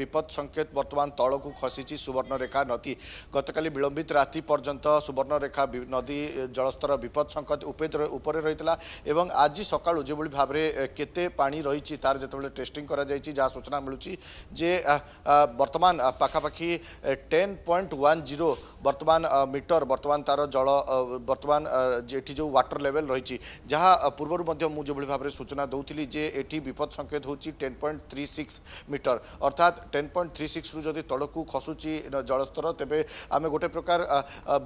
বিপদ সংকেত বর্তমান তলকু খসিছি সুবর্ণরেখা নদী গতকাল বিলম্বিত রাতে পর্যন্ত সুবর্ণরেখা নদী জলস্তর বিপদ সংকেত উপরে রয়েছিল এবং আজ সকাল যেভাবে ভাবে কেতে পা রয়েছে তার যেতবে টেস্টিং করা যাই যা সূচনা মিলুছি যে বর্তমান পাখাপাখি টেন পয়েন্ট ওয়ান জিরো বর্তমান মিটর বর্তমান তার জল বর্তমান এটি যে ওয়াটর লেভেল রয়েছে যা পূর্বর মধ্যে যেভাবে ভাবে সূচনা দৌলি যে এটি বিপদ সংকেত হচ্ছে ten point three six metre অর্থাৎ টেন পয়েন্ট থ্রি সিক্সরু যদি তলকু খসুଛି জଳସ୍ତର ତେବେ ଆମେ ଗୋଟେ ପ୍ରକାର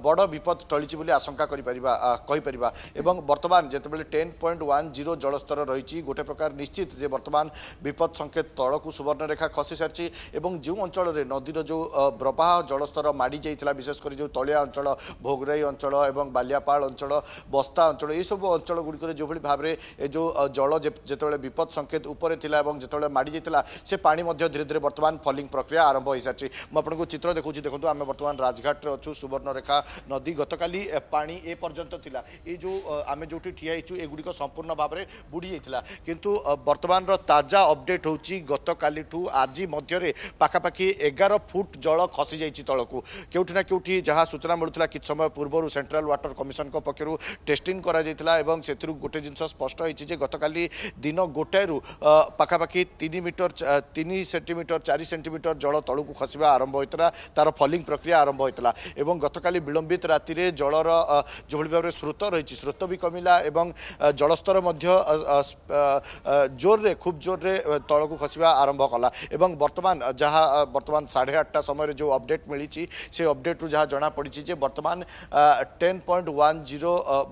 ବଡ଼ ବିପଦ ଟଳିଛି ବୋଲି ଆଶଙ୍କା କରିପାରିବା କହିପାରିବା ଏବଂ ବର୍ତ୍ତମାନ ଯେତେବେଳେ ଟେନ୍ ପଏଣ୍ଟ ୱାନ୍ ଜିରୋ ଜଳସ୍ତର ରହିଛି ଗୋଟେ ପ୍ରକାର ନିଶ୍ଚିତ ଯେ ବର୍ତ୍ତମାନ ବିପଦ ସଙ୍କେତ ତଳକୁ ସୁବର୍ଣ୍ଣରେଖା ଖସି ସାରିଛି ଏବଂ ଯେଉଁ ଅଞ୍ଚଳରେ ନଦୀର ଯେଉଁ ପ୍ରବାହ ଜଳସ୍ତର ମାଡ଼ି ଯାଇଥିଲା ବିଶେଷ କରି ଯେଉଁ ତଳିଆ ଅଞ୍ଚଳ ଭୋଗରାଇ ଅଞ୍ଚଳ ଏବଂ ବାଲିଆପାଳ ଅଞ୍ଚଳ ବସ୍ତା ଅଞ୍ଚଳ ଏହିସବୁ ଅଞ୍ଚଳ ଗୁଡ଼ିକରେ ଯେଉଁଭଳି ଭାବରେ ଏ ଯେଉଁ ଜଳ ଯେତେବେଳେ ବିପଦ ସଙ୍କେତ ଉପରେ ଥିଲା ଏବଂ ଯେତେବେଳେ ମାଡ଼ି ଯାଇଥିଲା ସେ ପାଣି ମଧ୍ୟ ଧୀରେ ଧୀରେ ବର୍ତ୍ତମାନ ବର୍ତ୍ତମାନ ଫଲିଂ ପ୍ରକ୍ରିୟା ଆରମ୍ଭ ହୋଇସାରିଛି ମୁଁ ଆପଣଙ୍କୁ ଚିତ୍ର ଦେଖାଉଛି ଦେଖନ୍ତୁ ଆମେ ବର୍ତ୍ତମାନ ରାଜଘାଟରେ ଅଛୁ ସୁବର୍ଣ୍ଣରେଖା ନଦୀ ଗତକାଲି ପାଣି ଏ ପର୍ଯ୍ୟନ୍ତ ଥିଲା ଏ ଯେଉଁ ଆମେ ଯେଉଁଠି ଠିଆ ହେଇଛୁ ଏଗୁଡ଼ିକ ସମ୍ପୂର୍ଣ୍ଣ ଭାବରେ ବୁଡ଼ି ଯାଇଥିଲା କିନ୍ତୁ ବର୍ତ୍ତମାନର ତାଜା ଅପଡେଟ୍ ହେଉଛି ଗତକାଲିଠୁ ଆଜି ମଧ୍ୟରେ ପାଖାପାଖି ଏଗାର ଫୁଟ ଜଳ ଖସିଯାଇଛି ତଳକୁ କେଉଁଠି ନା କେଉଁଠି ଯାହା ସୂଚନା ମିଳୁଥିଲା କିଛି ସମୟ ପୂର୍ବରୁ ସେଣ୍ଟ୍ରାଲ ୱାଟର କମିଶନଙ୍କ ପକ୍ଷରୁ ଟେଷ୍ଟିଂ କରାଯାଇଥିଲା ଏବଂ ସେଥିରୁ ଗୋଟେ ଜିନିଷ ସ୍ପଷ୍ଟ ହେଇଛି ଯେ ଗତକାଲି ଦିନ ଗୋଟାଏରୁ ପାଖାପାଖି ତିନି ମିଟର ତିନି ସେଣ୍ଟିମିଟର ଚାରି ଚାରି ସେଣ୍ଟିମିଟର ଜଳ ତଳକୁ ଖସିବା ଆରମ୍ଭ ହୋଇଥିଲା ତାର ଫଲିଂ ପ୍ରକ୍ରିୟା ଆରମ୍ଭ ହୋଇଥିଲା ଏବଂ ଗତକାଲି ବିଳମ୍ବିତ ରାତିରେ ଜଳର যেভাবে ভাবে স্রোত রয়েছে স্রোত বি কমিলা এবং জলস্তর মধ্যে জোরে খুব জোরে তলকু খসবা আরম্ভ কলা এবং বর্তমান যা বর্তমান সাড়ে আটটা সময় যে অপডেট মিছি সে অপডেট যা জনা পড়ছে যে বর্তমান টেন পয়েন্ট ওয়ান জিরো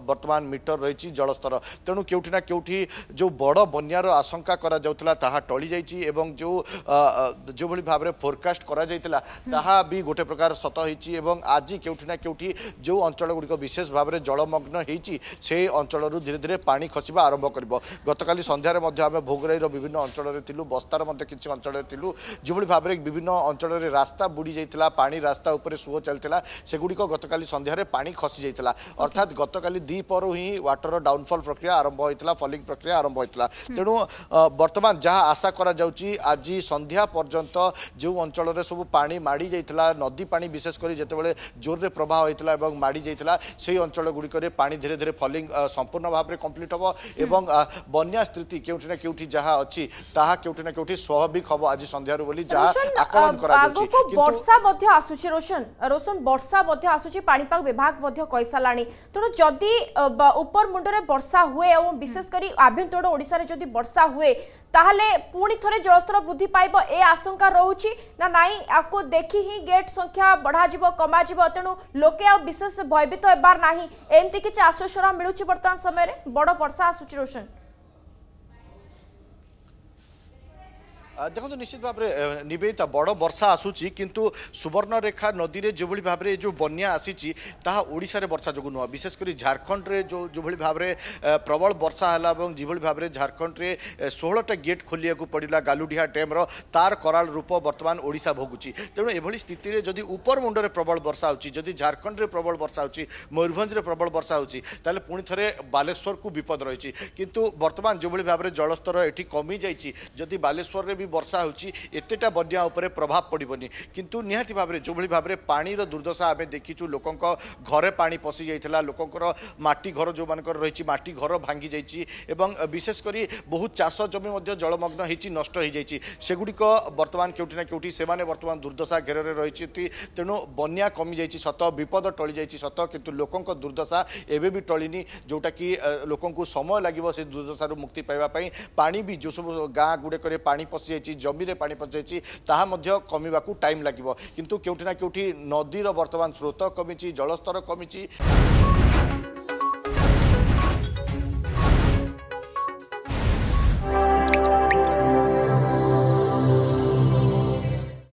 বর্তমান মিটর রয়েছে জলস্তর তেমন কেউটি না কেউটি যে বড় বন্যার আশঙ্কা করা যাওয়া তাহা টলি যাই এবং যে যেভাবে ভাবে ফোরকাস্ট করা যাইতিলা তাহা বি গোটে প্রকার সত হয়েছি এবং আজি কেউটি না কেউটি যে অঞ্চলগুড়ি বিশেষ ভাবে জলমগ্ন হয়েছি সেই অঞ্চলর ধীরে ধীরে পা খসবা আরম্ভ করব গতকাল সন্ধ্যার মধ্যে আমি ভোগরাইর বিভিন্ন অঞ্চলের লু বস্তার মধ্যে কিছু অঞ্চলের লু যেভাবে ভাবে বিভিন্ন অঞ্চলের রাস্তা বুড়ি যাই পা রাস্তা উপরে সুহ চাল সেগুড়ি গতকাল সন্ধ্যার পা খসি যাই অর্থাৎ গতকাল দ্বিপর হি ওয়াটর ডাউনফল প্রক্রিয়া আরম্ভ হয়েছিল ফলিং প্রক্রিয়া আরম্ভ হয়েছিল তেমন বর্তমান যা আশা করা যাচ্ছি আজ সন্ধ্যা পর্যন্ত পর্যন্ত যে অঞ্চলের সব পা মাড়ি যাই নদী পা বিশেষ করে যেতবে জোরে প্রবাহ হয়েছিল এবং মাড়ি যাই সেই অঞ্চলগুড়ি পা ধীরে ধীরে ফলিং সম্পূর্ণ ভাবে কমপ্লিট হব এবং বন্যা স্থিতি কেউটি না কেউটি যা অছি কেউটি না কেউটি স্বাভাবিক হব আজ সন্ধ্যার বলে যা আকলন করা বর্ষা আসুচি রোশন রোশন বর্ষা আসুচি পাণিপাগ বিভাগ মধ্য কইসালানি যদি উপর মুন্ডরে বর্ষা হুয়ে এবং বিশেষ করে আভ্যন্তর ওড়িশার যদি বর্ষা হুয়ে তাহলে পুনি জলস্তর বৃদ্ধি পাইব এ আসঙ্কা ଆଶଙ୍କା ରହୁଛି ନା ନାହିଁ ଆକୁ ଦେଖି ହିଁ ଗେଟ୍ ସଂଖ୍ୟା ବଢ଼ାଯିବ କମାଯିବ ତେଣୁ ଲୋକେ ଆଉ ବିଶେଷ ଭୟଭୀତ ହେବାର ନାହିଁ ଏମିତି କିଛି ଆଶ୍ୱାସନା ମିଳୁଛି ବର୍ତ୍ତମାନ ସମୟରେ ବଡ଼ ବର୍ଷା ଆସୁଛି ରୋଶନ ଦେଖନ୍ତୁ ନିଶ୍ଚିତ ଭାବରେ ନିବେଦିତା ବଡ଼ ବର୍ଷା ଆସୁଛି କିନ୍ତୁ ସୁବର୍ଣ୍ଣରେଖା ନଦୀରେ ଯେଉଁଭଳି ଭାବରେ ଏ ଯେଉଁ ବନ୍ୟା ଆସିଛି ତାହା ଓଡ଼ିଶାରେ ବର୍ଷା ଯୋଗୁଁ ନୁହଁ ବିଶେଷ କରି ଝାଡ଼ଖଣ୍ଡରେ ଯେଉଁ ଯେଉଁଭଳି ଭାବରେ ପ୍ରବଳ ବର୍ଷା ହେଲା ଏବଂ ଯେଭଳି ଭାବରେ ଝାଡ଼ଖଣ୍ଡରେ ଷୋହଳଟା ଗେଟ୍ ଖୋଲିବାକୁ ପଡ଼ିଲା ଗାଲୁଡିହା ଡ୍ୟାମ୍ର ତାର କରାଳ ରୂପ ବର୍ତ୍ତମାନ ଓଡ଼ିଶା ଭୋଗୁଛି ତେଣୁ ଏଭଳି ସ୍ଥିତିରେ ଯଦି ଉପର ମୁଣ୍ଡରେ ପ୍ରବଳ ବର୍ଷା ହେଉଛି ଯଦି ଝାଡ଼ଖଣ୍ଡରେ ପ୍ରବଳ ବର୍ଷା ହେଉଛି ମୟୂରଭଞ୍ଜରେ ପ୍ରବଳ ବର୍ଷା ହେଉଛି ତାହେଲେ ପୁଣି ଥରେ ବାଲେଶ୍ୱରକୁ ବିପଦ ରହିଛି କିନ୍ତୁ ବର୍ତ୍ତମାନ ଯେଉଁଭଳି ଭାବରେ ଜଳସ୍ତର ଏଠି କମିଯାଇଛି ଯଦି ବାଲେଶ୍ୱରରେ ବି ବି ବର୍ଷା ହେଉଛି ଏତେଟା ବନ୍ୟା ଉପରେ ପ୍ରଭାବ ପଡ଼ିବନି କିନ୍ତୁ ନିହାତି ଭାବରେ ଯେଉଁଭଳି ଭାବରେ ପାଣିର ଦୁର୍ଦ୍ଦଶା ଆମେ ଦେଖିଛୁ ଲୋକଙ୍କ ଘରେ ପାଣି ପଶିଯାଇଥିଲା ଲୋକଙ୍କର ମାଟି ଘର ଯେଉଁମାନଙ୍କର ରହିଛି ମାଟି ଘର ଭାଙ୍ଗି ଯାଇଛି ଏବଂ ବିଶେଷ କରି ବହୁତ ଚାଷ ଜମି ମଧ୍ୟ ଜଳମଗ୍ନ ହୋଇଛି ନଷ୍ଟ ହୋଇଯାଇଛି ସେଗୁଡ଼ିକ ବର୍ତ୍ତମାନ କେଉଁଠି ନା କେଉଁଠି ସେମାନେ ବର୍ତ୍ତମାନ ଦୁର୍ଦ୍ଦଶା ଘେରରେ ରହିଛନ୍ତି ତେଣୁ ବନ୍ୟା କମିଯାଇଛି ସତ ବିପଦ ଟଳିଯାଇଛି ସତ କିନ୍ତୁ ଲୋକଙ୍କ ଦୁର୍ଦ୍ଦଶା ଏବେ ବି ଟଳିନି ଯେଉଁଟାକି ଲୋକଙ୍କୁ ସମୟ ଲାଗିବ ସେ ଦୁର୍ଦ୍ଦଶାରୁ ମୁକ୍ତି ପାଇବା ପାଇଁ ପାଣି ବି ଯେଉଁ ସବୁ ଗାଁ ଗୁଡ଼ିକରେ ପାଣି ପଶି ପଶିଯାଇଛି ଜମିରେ ପାଣି ପଶିଯାଇଛି ତାହା ମଧ୍ୟ କମିବାକୁ ଟାଇମ୍ ଲାଗିବ କିନ୍ତୁ କେଉଁଠି ନା କେଉଁଠି ନଦୀର ବର୍ତ୍ତମାନ ସ୍ରୋତ କମିଛି ଜଳସ୍ତର କମିଛି